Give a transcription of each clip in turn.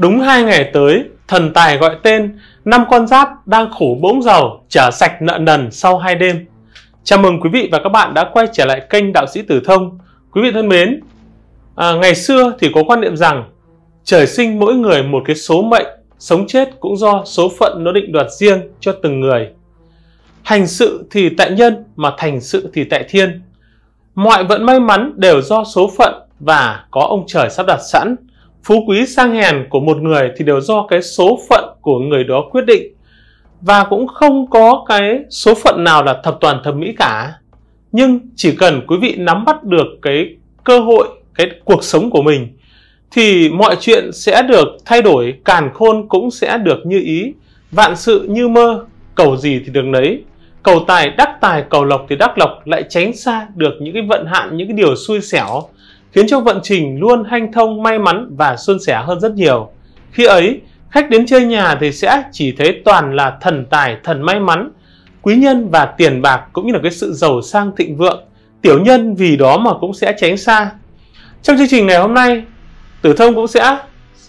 Đúng hai ngày tới, thần tài gọi tên, năm con giáp đang khổ bỗng giàu, trả sạch nợ nần sau hai đêm. Chào mừng quý vị và các bạn đã quay trở lại kênh Đạo sĩ Tử Thông. Quý vị thân mến, à, ngày xưa thì có quan niệm rằng trời sinh mỗi người một cái số mệnh, sống chết cũng do số phận nó định đoạt riêng cho từng người. Hành sự thì tại nhân mà thành sự thì tại thiên. Mọi vận may mắn đều do số phận và có ông trời sắp đặt sẵn phú quý sang hèn của một người thì đều do cái số phận của người đó quyết định và cũng không có cái số phận nào là thập toàn thập mỹ cả nhưng chỉ cần quý vị nắm bắt được cái cơ hội cái cuộc sống của mình thì mọi chuyện sẽ được thay đổi càn khôn cũng sẽ được như ý vạn sự như mơ cầu gì thì được lấy cầu tài đắc tài cầu lộc thì đắc lộc lại tránh xa được những cái vận hạn những cái điều xui xẻo khiến cho vận trình luôn hanh thông may mắn và suôn sẻ hơn rất nhiều. Khi ấy, khách đến chơi nhà thì sẽ chỉ thấy toàn là thần tài, thần may mắn, quý nhân và tiền bạc cũng như là cái sự giàu sang thịnh vượng. Tiểu nhân vì đó mà cũng sẽ tránh xa. Trong chương trình ngày hôm nay, Tử Thông cũng sẽ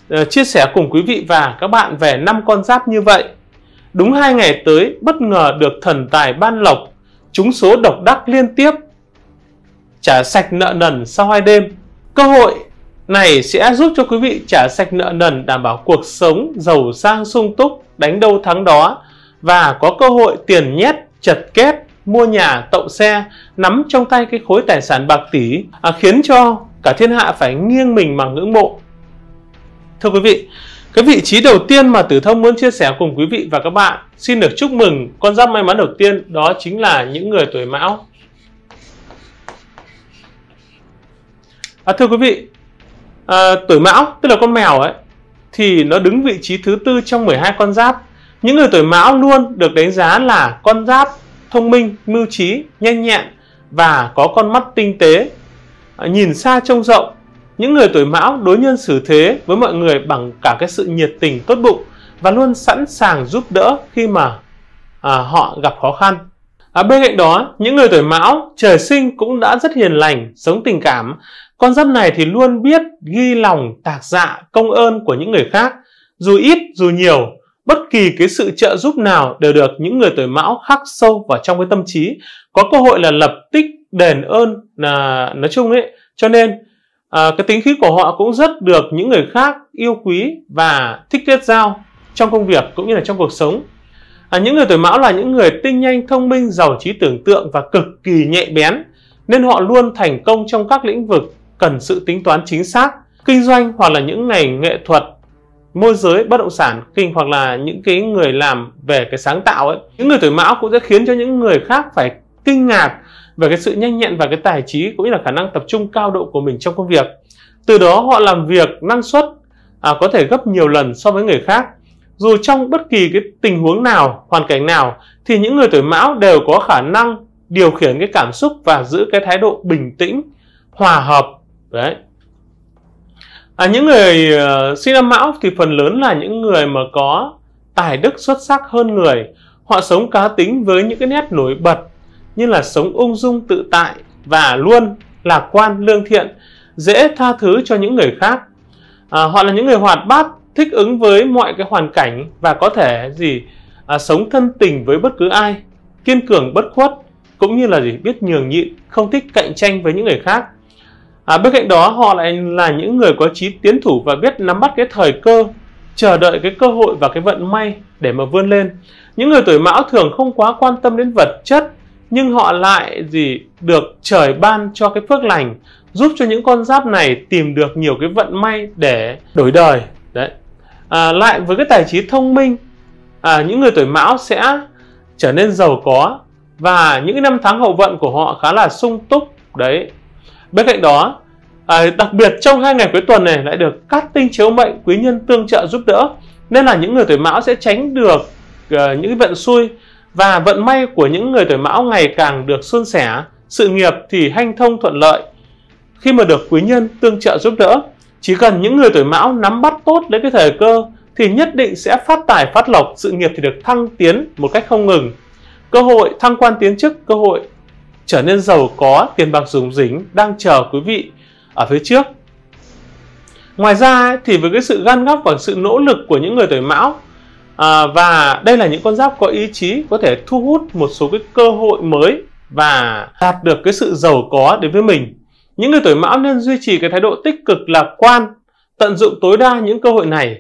ờ, chia sẻ cùng quý vị và các bạn về năm con giáp như vậy. Đúng hai ngày tới, bất ngờ được thần tài ban lộc, trúng số độc đắc liên tiếp, trả sạch nợ nần sau hai đêm Cơ hội này sẽ giúp cho quý vị trả sạch nợ nần, đảm bảo cuộc sống giàu sang sung túc, đánh đâu thắng đó và có cơ hội tiền nhét, chật kép, mua nhà, tậu xe, nắm trong tay cái khối tài sản bạc tỷ à, khiến cho cả thiên hạ phải nghiêng mình mà ngưỡng mộ. Thưa quý vị, cái vị trí đầu tiên mà Tử Thông muốn chia sẻ cùng quý vị và các bạn xin được chúc mừng con giáp may mắn đầu tiên đó chính là những người tuổi mão à, thưa quý vị à, tuổi mão tức là con mèo ấy thì nó đứng vị trí thứ tư trong 12 con giáp những người tuổi mão luôn được đánh giá là con giáp thông minh mưu trí nhanh nhẹn và có con mắt tinh tế à, nhìn xa trông rộng những người tuổi mão đối nhân xử thế với mọi người bằng cả cái sự nhiệt tình tốt bụng và luôn sẵn sàng giúp đỡ khi mà à, họ gặp khó khăn à, bên cạnh đó những người tuổi mão trời sinh cũng đã rất hiền lành sống tình cảm con giáp này thì luôn biết ghi lòng tạc dạ công ơn của những người khác, dù ít dù nhiều, bất kỳ cái sự trợ giúp nào đều được những người tuổi mão khắc sâu vào trong cái tâm trí, có cơ hội là lập tích đền ơn là nói chung ấy. Cho nên à, cái tính khí của họ cũng rất được những người khác yêu quý và thích kết giao trong công việc cũng như là trong cuộc sống. À, những người tuổi mão là những người tinh nhanh, thông minh, giàu trí tưởng tượng và cực kỳ nhạy bén nên họ luôn thành công trong các lĩnh vực cần sự tính toán chính xác kinh doanh hoặc là những ngành nghệ thuật môi giới bất động sản kinh hoặc là những cái người làm về cái sáng tạo ấy những người tuổi mão cũng sẽ khiến cho những người khác phải kinh ngạc về cái sự nhanh nhẹn và cái tài trí cũng như là khả năng tập trung cao độ của mình trong công việc từ đó họ làm việc năng suất à, có thể gấp nhiều lần so với người khác dù trong bất kỳ cái tình huống nào hoàn cảnh nào thì những người tuổi mão đều có khả năng điều khiển cái cảm xúc và giữ cái thái độ bình tĩnh hòa hợp đấy à, những người uh, sinh năm mão thì phần lớn là những người mà có tài đức xuất sắc hơn người họ sống cá tính với những cái nét nổi bật như là sống ung dung tự tại và luôn lạc quan lương thiện dễ tha thứ cho những người khác à, họ là những người hoạt bát thích ứng với mọi cái hoàn cảnh và có thể gì à, sống thân tình với bất cứ ai kiên cường bất khuất cũng như là gì biết nhường nhịn không thích cạnh tranh với những người khác à, bên cạnh đó họ lại là những người có trí tiến thủ và biết nắm bắt cái thời cơ chờ đợi cái cơ hội và cái vận may để mà vươn lên những người tuổi mão thường không quá quan tâm đến vật chất nhưng họ lại gì được trời ban cho cái phước lành giúp cho những con giáp này tìm được nhiều cái vận may để đổi đời đấy à, lại với cái tài trí thông minh à, những người tuổi mão sẽ trở nên giàu có và những năm tháng hậu vận của họ khá là sung túc đấy Bên cạnh đó, à, đặc biệt trong hai ngày cuối tuần này lại được cát tinh chiếu mệnh quý nhân tương trợ giúp đỡ nên là những người tuổi mão sẽ tránh được uh, những vận xui và vận may của những người tuổi mão ngày càng được suôn sẻ sự nghiệp thì hanh thông thuận lợi khi mà được quý nhân tương trợ giúp đỡ chỉ cần những người tuổi mão nắm bắt tốt lấy cái thời cơ thì nhất định sẽ phát tài phát lộc sự nghiệp thì được thăng tiến một cách không ngừng cơ hội thăng quan tiến chức cơ hội trở nên giàu có, tiền bạc rủng dính đang chờ quý vị ở phía trước. Ngoài ra thì với cái sự gan góc và sự nỗ lực của những người tuổi mão à, và đây là những con giáp có ý chí có thể thu hút một số cái cơ hội mới và đạt được cái sự giàu có đến với mình. Những người tuổi mão nên duy trì cái thái độ tích cực lạc quan, tận dụng tối đa những cơ hội này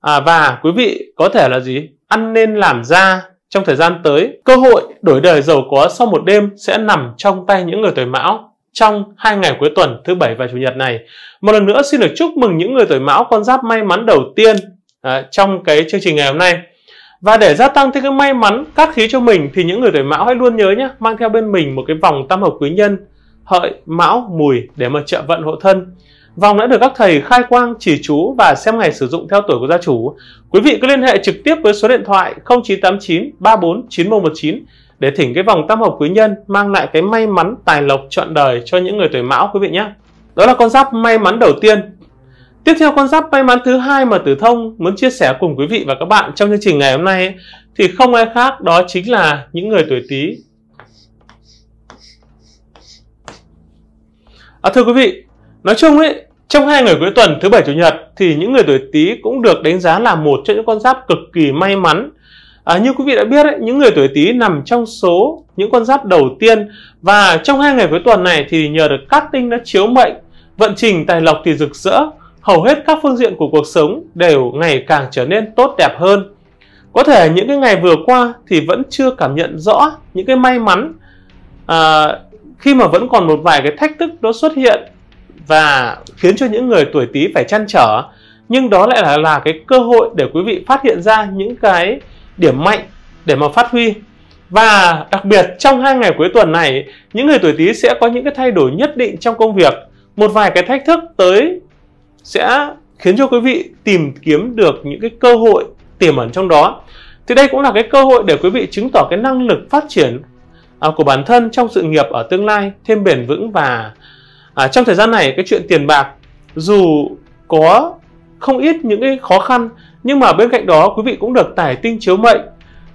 à, và quý vị có thể là gì? Ăn nên làm ra trong thời gian tới, cơ hội đổi đời giàu có sau một đêm sẽ nằm trong tay những người tuổi mão trong hai ngày cuối tuần thứ bảy và chủ nhật này. Một lần nữa xin được chúc mừng những người tuổi mão con giáp may mắn đầu tiên à, trong cái chương trình ngày hôm nay. Và để gia tăng thêm cái may mắn các khí cho mình thì những người tuổi mão hãy luôn nhớ nhé, mang theo bên mình một cái vòng tam hợp quý nhân hợi mão mùi để mà trợ vận hộ thân. Vòng đã được các thầy khai quang, chỉ chú và xem ngày sử dụng theo tuổi của gia chủ. Quý vị cứ liên hệ trực tiếp với số điện thoại 0989 34 9119 để thỉnh cái vòng tam hợp quý nhân mang lại cái may mắn tài lộc trọn đời cho những người tuổi mão quý vị nhé. Đó là con giáp may mắn đầu tiên. Tiếp theo con giáp may mắn thứ hai mà Tử Thông muốn chia sẻ cùng quý vị và các bạn trong chương trình ngày hôm nay ấy, thì không ai khác đó chính là những người tuổi Tý. À, thưa quý vị, nói chung ấy trong hai ngày cuối tuần thứ bảy chủ nhật thì những người tuổi tý cũng được đánh giá là một trong những con giáp cực kỳ may mắn À, như quý vị đã biết ấy, những người tuổi Tý nằm trong số những con giáp đầu tiên và trong hai ngày cuối tuần này thì nhờ được các tinh đã chiếu mệnh, vận trình tài lộc thì rực rỡ, hầu hết các phương diện của cuộc sống đều ngày càng trở nên tốt đẹp hơn. Có thể những cái ngày vừa qua thì vẫn chưa cảm nhận rõ những cái may mắn à, khi mà vẫn còn một vài cái thách thức nó xuất hiện và khiến cho những người tuổi Tý phải chăn trở nhưng đó lại là là cái cơ hội để quý vị phát hiện ra những cái điểm mạnh để mà phát huy và đặc biệt trong hai ngày cuối tuần này những người tuổi Tý sẽ có những cái thay đổi nhất định trong công việc một vài cái thách thức tới sẽ khiến cho quý vị tìm kiếm được những cái cơ hội tiềm ẩn trong đó thì đây cũng là cái cơ hội để quý vị chứng tỏ cái năng lực phát triển à, của bản thân trong sự nghiệp ở tương lai thêm bền vững và à, trong thời gian này cái chuyện tiền bạc dù có không ít những cái khó khăn nhưng mà bên cạnh đó quý vị cũng được tài tinh chiếu mệnh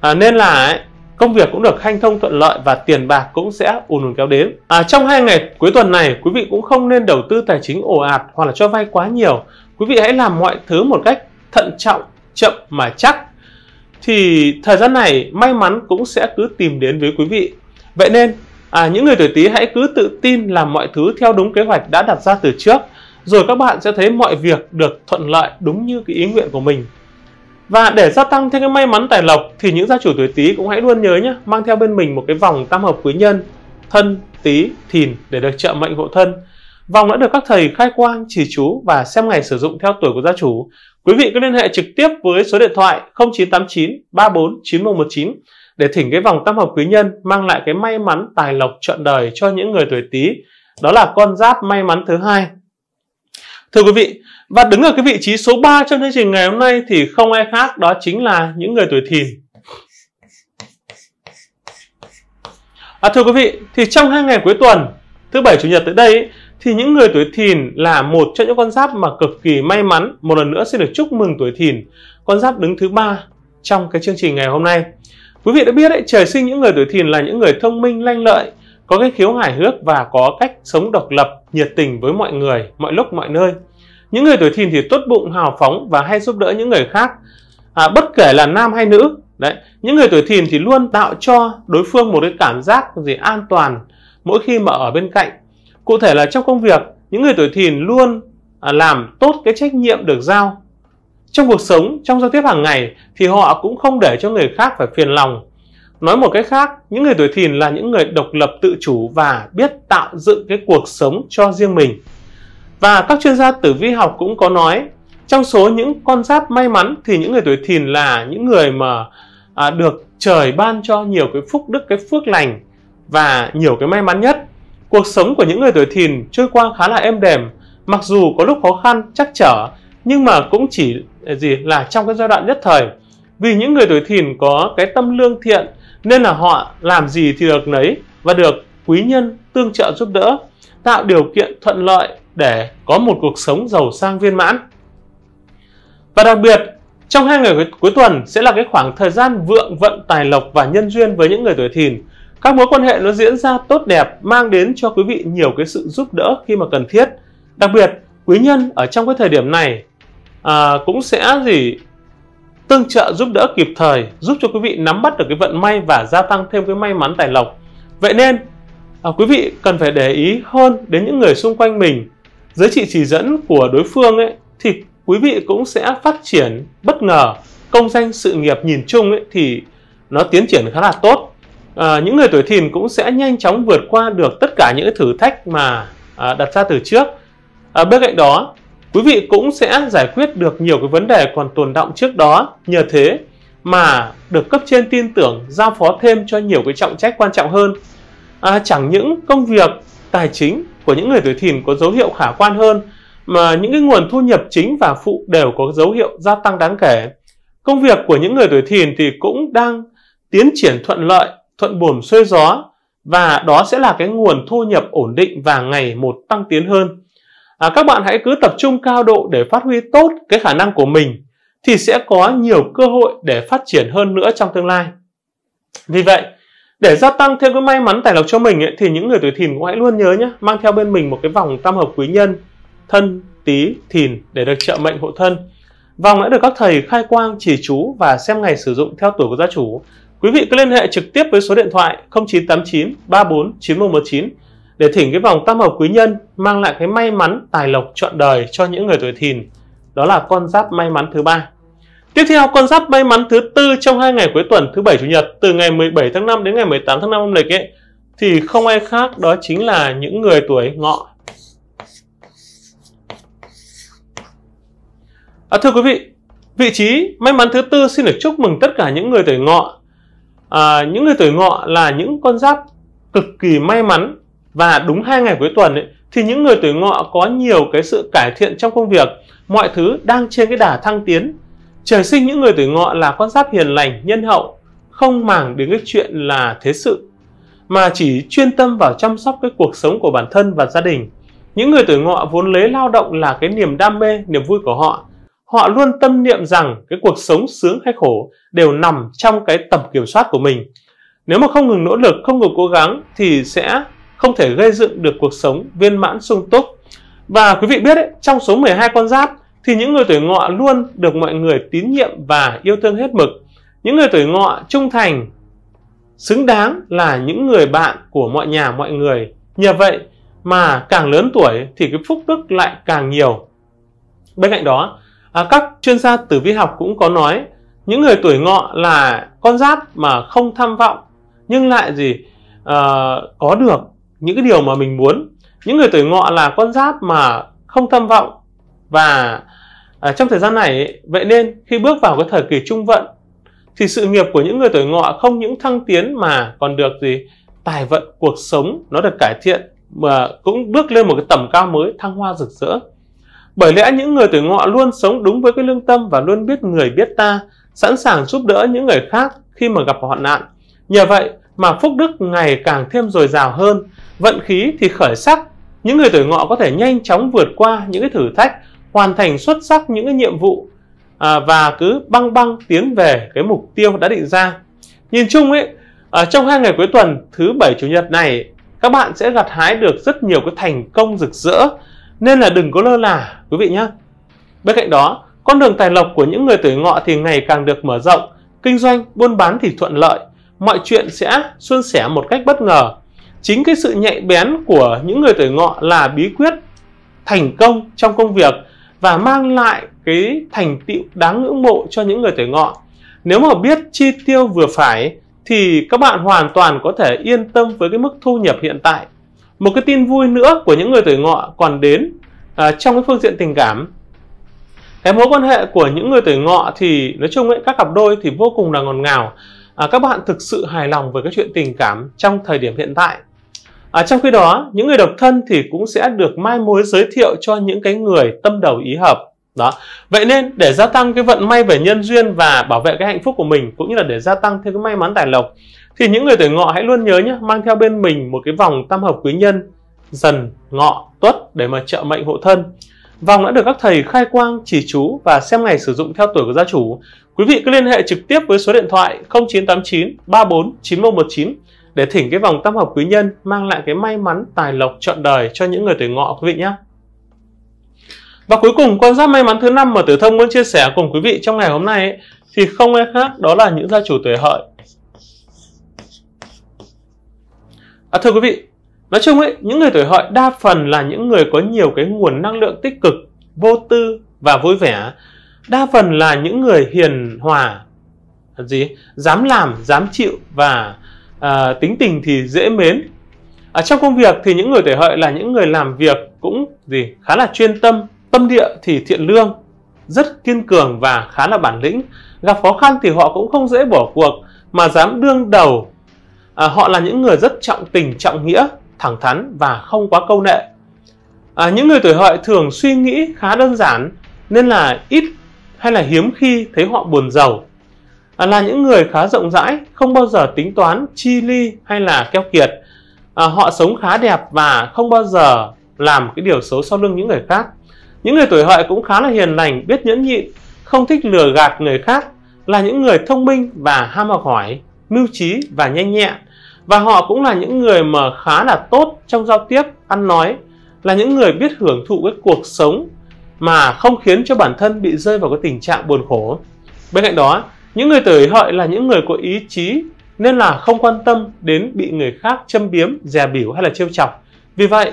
à, nên là ấy, công việc cũng được hanh thông thuận lợi và tiền bạc cũng sẽ ùn ùn kéo đến à, trong hai ngày cuối tuần này quý vị cũng không nên đầu tư tài chính ồ ạt hoặc là cho vay quá nhiều quý vị hãy làm mọi thứ một cách thận trọng chậm mà chắc thì thời gian này may mắn cũng sẽ cứ tìm đến với quý vị vậy nên à, những người tuổi Tý hãy cứ tự tin làm mọi thứ theo đúng kế hoạch đã đặt ra từ trước rồi các bạn sẽ thấy mọi việc được thuận lợi đúng như cái ý nguyện của mình và để gia tăng thêm cái may mắn tài lộc thì những gia chủ tuổi Tý cũng hãy luôn nhớ nhé mang theo bên mình một cái vòng tam hợp quý nhân thân Tý Thìn để được trợ mệnh hộ thân Vòng đã được các thầy khai quang, chỉ chú và xem ngày sử dụng theo tuổi của gia chủ. Quý vị cứ liên hệ trực tiếp với số điện thoại 0989 34 9119 để thỉnh cái vòng tam hợp quý nhân mang lại cái may mắn tài lộc trọn đời cho những người tuổi Tý. Đó là con giáp may mắn thứ hai. Thưa quý vị, và đứng ở cái vị trí số 3 trong chương trình ngày hôm nay thì không ai khác đó chính là những người tuổi Thìn. À, thưa quý vị, thì trong hai ngày cuối tuần, thứ bảy chủ nhật tới đây thì những người tuổi Thìn là một trong những con giáp mà cực kỳ may mắn. Một lần nữa xin được chúc mừng tuổi Thìn, con giáp đứng thứ ba trong cái chương trình ngày hôm nay. Quý vị đã biết đấy, trời sinh những người tuổi thìn là những người thông minh, lanh lợi, có cái khiếu hài hước và có cách sống độc lập, nhiệt tình với mọi người, mọi lúc, mọi nơi. Những người tuổi thìn thì tốt bụng, hào phóng và hay giúp đỡ những người khác, à, bất kể là nam hay nữ. Đấy, những người tuổi thìn thì luôn tạo cho đối phương một cái cảm giác gì an toàn mỗi khi mà ở bên cạnh. Cụ thể là trong công việc, những người tuổi thìn luôn à, làm tốt cái trách nhiệm được giao trong cuộc sống, trong giao tiếp hàng ngày thì họ cũng không để cho người khác phải phiền lòng. Nói một cách khác, những người tuổi thìn là những người độc lập tự chủ và biết tạo dựng cái cuộc sống cho riêng mình. Và các chuyên gia tử vi học cũng có nói, trong số những con giáp may mắn thì những người tuổi thìn là những người mà à, được trời ban cho nhiều cái phúc đức, cái phước lành và nhiều cái may mắn nhất. Cuộc sống của những người tuổi thìn trôi qua khá là êm đềm, mặc dù có lúc khó khăn, chắc trở, nhưng mà cũng chỉ ờ, gì là trong cái giai đoạn nhất thời vì những người tuổi thìn có cái tâm lương thiện nên là họ làm gì thì được nấy và được quý nhân tương trợ giúp đỡ tạo điều kiện thuận lợi để có một cuộc sống giàu sang viên mãn và đặc biệt trong hai ngày cuối tuần sẽ là cái khoảng thời gian vượng vận tài lộc và nhân duyên với những người tuổi thìn các mối quan hệ nó diễn ra tốt đẹp mang đến cho quý vị nhiều cái sự giúp đỡ khi mà cần thiết đặc biệt quý nhân ở trong cái thời điểm này à, cũng sẽ gì tương trợ giúp đỡ kịp thời giúp cho quý vị nắm bắt được cái vận may và gia tăng thêm cái may mắn tài lộc vậy nên à, quý vị cần phải để ý hơn đến những người xung quanh mình dưới trị chỉ dẫn của đối phương ấy thì quý vị cũng sẽ phát triển bất ngờ công danh sự nghiệp nhìn chung ấy thì nó tiến triển khá là tốt à, những người tuổi thìn cũng sẽ nhanh chóng vượt qua được tất cả những thử thách mà à, đặt ra từ trước à, bên cạnh đó quý vị cũng sẽ giải quyết được nhiều cái vấn đề còn tồn động trước đó nhờ thế mà được cấp trên tin tưởng giao phó thêm cho nhiều cái trọng trách quan trọng hơn à, chẳng những công việc tài chính của những người tuổi thìn có dấu hiệu khả quan hơn mà những cái nguồn thu nhập chính và phụ đều có dấu hiệu gia tăng đáng kể công việc của những người tuổi thìn thì cũng đang tiến triển thuận lợi thuận buồm xuôi gió và đó sẽ là cái nguồn thu nhập ổn định và ngày một tăng tiến hơn à, các bạn hãy cứ tập trung cao độ để phát huy tốt cái khả năng của mình thì sẽ có nhiều cơ hội để phát triển hơn nữa trong tương lai vì vậy để gia tăng thêm cái may mắn tài lộc cho mình ấy, thì những người tuổi thìn cũng hãy luôn nhớ nhé mang theo bên mình một cái vòng tam hợp quý nhân thân tý thìn để được trợ mệnh hộ thân vòng đã được các thầy khai quang chỉ chú và xem ngày sử dụng theo tuổi của gia chủ quý vị cứ liên hệ trực tiếp với số điện thoại 0989 34 9119 để thỉnh cái vòng tam hợp quý nhân mang lại cái may mắn tài lộc trọn đời cho những người tuổi thìn đó là con giáp may mắn thứ ba tiếp theo con giáp may mắn thứ tư trong hai ngày cuối tuần thứ bảy chủ nhật từ ngày 17 tháng 5 đến ngày 18 tháng 5 âm lịch ấy thì không ai khác đó chính là những người tuổi ngọ à, thưa quý vị vị trí may mắn thứ tư xin được chúc mừng tất cả những người tuổi ngọ à, những người tuổi ngọ là những con giáp cực kỳ may mắn và đúng hai ngày cuối tuần ấy, thì những người tuổi ngọ có nhiều cái sự cải thiện trong công việc mọi thứ đang trên cái đà thăng tiến trời sinh những người tuổi ngọ là con giáp hiền lành nhân hậu không màng đến cái chuyện là thế sự mà chỉ chuyên tâm vào chăm sóc cái cuộc sống của bản thân và gia đình những người tuổi ngọ vốn lấy lao động là cái niềm đam mê niềm vui của họ họ luôn tâm niệm rằng cái cuộc sống sướng hay khổ đều nằm trong cái tầm kiểm soát của mình nếu mà không ngừng nỗ lực không ngừng cố gắng thì sẽ không thể gây dựng được cuộc sống viên mãn sung túc. Và quý vị biết đấy, trong số 12 con giáp thì những người tuổi ngọ luôn được mọi người tín nhiệm và yêu thương hết mực. Những người tuổi ngọ trung thành, xứng đáng là những người bạn của mọi nhà mọi người. Nhờ vậy mà càng lớn tuổi thì cái phúc đức lại càng nhiều. Bên cạnh đó, à, các chuyên gia tử vi học cũng có nói những người tuổi ngọ là con giáp mà không tham vọng nhưng lại gì uh, có được những cái điều mà mình muốn những người tuổi ngọ là con giáp mà không tham vọng và à, trong thời gian này ấy, vậy nên khi bước vào cái thời kỳ trung vận thì sự nghiệp của những người tuổi ngọ không những thăng tiến mà còn được gì tài vận cuộc sống nó được cải thiện mà cũng bước lên một cái tầm cao mới thăng hoa rực rỡ bởi lẽ những người tuổi ngọ luôn sống đúng với cái lương tâm và luôn biết người biết ta sẵn sàng giúp đỡ những người khác khi mà gặp hoạn nạn nhờ vậy mà phúc đức ngày càng thêm dồi dào hơn vận khí thì khởi sắc. Những người tuổi ngọ có thể nhanh chóng vượt qua những cái thử thách, hoàn thành xuất sắc những cái nhiệm vụ à, và cứ băng băng tiến về cái mục tiêu đã định ra. Nhìn chung ấy, à, trong hai ngày cuối tuần thứ bảy chủ nhật này, các bạn sẽ gặt hái được rất nhiều cái thành công rực rỡ nên là đừng có lơ là quý vị nhé. Bên cạnh đó, con đường tài lộc của những người tuổi ngọ thì ngày càng được mở rộng, kinh doanh, buôn bán thì thuận lợi, mọi chuyện sẽ suôn sẻ một cách bất ngờ chính cái sự nhạy bén của những người tuổi ngọ là bí quyết thành công trong công việc và mang lại cái thành tựu đáng ngưỡng mộ cho những người tuổi ngọ nếu mà biết chi tiêu vừa phải thì các bạn hoàn toàn có thể yên tâm với cái mức thu nhập hiện tại một cái tin vui nữa của những người tuổi ngọ còn đến à, trong cái phương diện tình cảm cái mối quan hệ của những người tuổi ngọ thì nói chung ấy các cặp đôi thì vô cùng là ngọt ngào à, các bạn thực sự hài lòng với cái chuyện tình cảm trong thời điểm hiện tại à, trong khi đó những người độc thân thì cũng sẽ được mai mối giới thiệu cho những cái người tâm đầu ý hợp đó vậy nên để gia tăng cái vận may về nhân duyên và bảo vệ cái hạnh phúc của mình cũng như là để gia tăng thêm cái may mắn tài lộc thì những người tuổi ngọ hãy luôn nhớ nhé mang theo bên mình một cái vòng tam hợp quý nhân dần ngọ tuất để mà trợ mệnh hộ thân vòng đã được các thầy khai quang chỉ chú và xem ngày sử dụng theo tuổi của gia chủ Quý vị cứ liên hệ trực tiếp với số điện thoại 0989 34 9119 để thỉnh cái vòng tam hợp quý nhân mang lại cái may mắn tài lộc trọn đời cho những người tuổi ngọ quý vị nhé. Và cuối cùng con giáp may mắn thứ năm mà Tử Thông muốn chia sẻ cùng quý vị trong ngày hôm nay ấy, thì không ai khác đó là những gia chủ tuổi hợi. À, thưa quý vị, nói chung ấy, những người tuổi hợi đa phần là những người có nhiều cái nguồn năng lượng tích cực, vô tư và vui vẻ đa phần là những người hiền hòa gì dám làm dám chịu và à, tính tình thì dễ mến ở trong công việc thì những người tuổi hợi là những người làm việc cũng gì khá là chuyên tâm tâm địa thì thiện lương rất kiên cường và khá là bản lĩnh gặp khó khăn thì họ cũng không dễ bỏ cuộc mà dám đương đầu à, họ là những người rất trọng tình trọng nghĩa thẳng thắn và không quá câu nệ à, những người tuổi hợi thường suy nghĩ khá đơn giản nên là ít hay là hiếm khi thấy họ buồn giàu. À, là những người khá rộng rãi, không bao giờ tính toán chi ly hay là keo kiệt. À, họ sống khá đẹp và không bao giờ làm cái điều xấu sau lưng những người khác. Những người tuổi hợi cũng khá là hiền lành, biết nhẫn nhịn, không thích lừa gạt người khác, là những người thông minh và ham học hỏi, mưu trí và nhanh nhẹn. Và họ cũng là những người mà khá là tốt trong giao tiếp, ăn nói, là những người biết hưởng thụ cái cuộc sống mà không khiến cho bản thân bị rơi vào cái tình trạng buồn khổ. Bên cạnh đó, những người tuổi hợi là những người có ý chí nên là không quan tâm đến bị người khác châm biếm, dè biểu hay là trêu chọc. Vì vậy,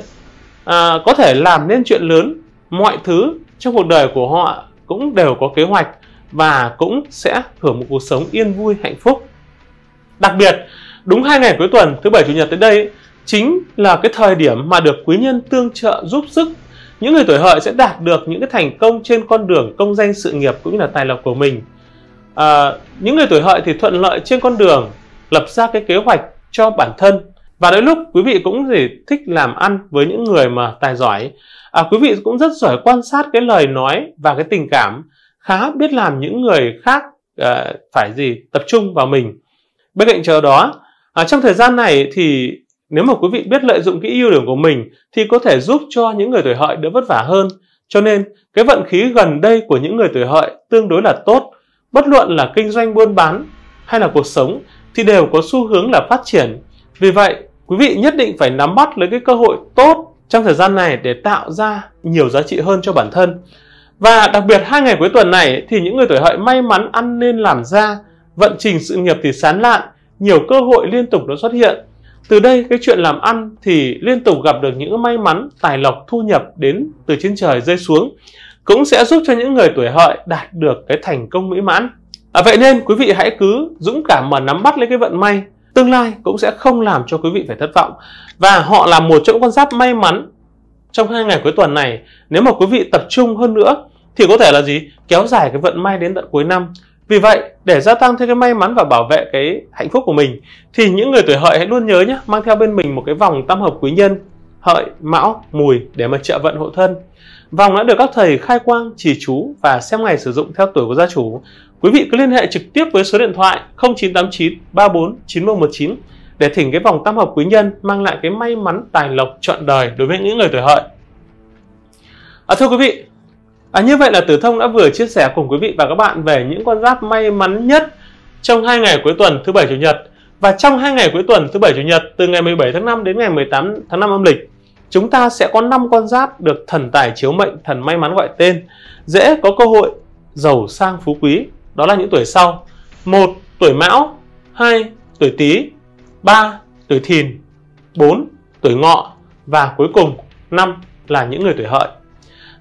à, có thể làm nên chuyện lớn, mọi thứ trong cuộc đời của họ cũng đều có kế hoạch và cũng sẽ hưởng một cuộc sống yên vui hạnh phúc. Đặc biệt, đúng hai ngày cuối tuần thứ bảy chủ nhật tới đây chính là cái thời điểm mà được quý nhân tương trợ giúp sức những người tuổi hợi sẽ đạt được những cái thành công trên con đường công danh sự nghiệp cũng như là tài lộc của mình à, những người tuổi hợi thì thuận lợi trên con đường lập ra cái kế hoạch cho bản thân và đôi lúc quý vị cũng thì thích làm ăn với những người mà tài giỏi à, quý vị cũng rất giỏi quan sát cái lời nói và cái tình cảm khá biết làm những người khác à, phải gì tập trung vào mình bên cạnh chờ đó à, trong thời gian này thì nếu mà quý vị biết lợi dụng cái ưu điểm của mình thì có thể giúp cho những người tuổi hợi đỡ vất vả hơn. Cho nên, cái vận khí gần đây của những người tuổi hợi tương đối là tốt, bất luận là kinh doanh buôn bán hay là cuộc sống thì đều có xu hướng là phát triển. Vì vậy, quý vị nhất định phải nắm bắt lấy cái cơ hội tốt trong thời gian này để tạo ra nhiều giá trị hơn cho bản thân. Và đặc biệt hai ngày cuối tuần này thì những người tuổi hợi may mắn ăn nên làm ra, vận trình sự nghiệp thì sán lạn, nhiều cơ hội liên tục nó xuất hiện từ đây cái chuyện làm ăn thì liên tục gặp được những may mắn, tài lộc thu nhập đến từ trên trời rơi xuống cũng sẽ giúp cho những người tuổi hợi đạt được cái thành công mỹ mãn. À, vậy nên quý vị hãy cứ dũng cảm mà nắm bắt lấy cái vận may tương lai cũng sẽ không làm cho quý vị phải thất vọng và họ là một trong con giáp may mắn trong hai ngày cuối tuần này nếu mà quý vị tập trung hơn nữa thì có thể là gì kéo dài cái vận may đến tận cuối năm vì vậy, để gia tăng thêm cái may mắn và bảo vệ cái hạnh phúc của mình thì những người tuổi hợi hãy luôn nhớ nhé, mang theo bên mình một cái vòng tam hợp quý nhân hợi, mão, mùi để mà trợ vận hộ thân. Vòng đã được các thầy khai quang, chỉ chú và xem ngày sử dụng theo tuổi của gia chủ. Quý vị cứ liên hệ trực tiếp với số điện thoại 0989 34 9119 để thỉnh cái vòng tam hợp quý nhân mang lại cái may mắn tài lộc trọn đời đối với những người tuổi hợi. À, thưa quý vị, À, như vậy là Tử Thông đã vừa chia sẻ cùng quý vị và các bạn về những con giáp may mắn nhất trong hai ngày cuối tuần thứ bảy chủ nhật. Và trong hai ngày cuối tuần thứ bảy chủ nhật từ ngày 17 tháng 5 đến ngày 18 tháng 5 âm lịch, chúng ta sẽ có 5 con giáp được thần tài chiếu mệnh, thần may mắn gọi tên, dễ có cơ hội giàu sang phú quý. Đó là những tuổi sau: một tuổi Mão, 2. tuổi Tý, 3. tuổi Thìn, 4. tuổi Ngọ và cuối cùng 5 là những người tuổi Hợi.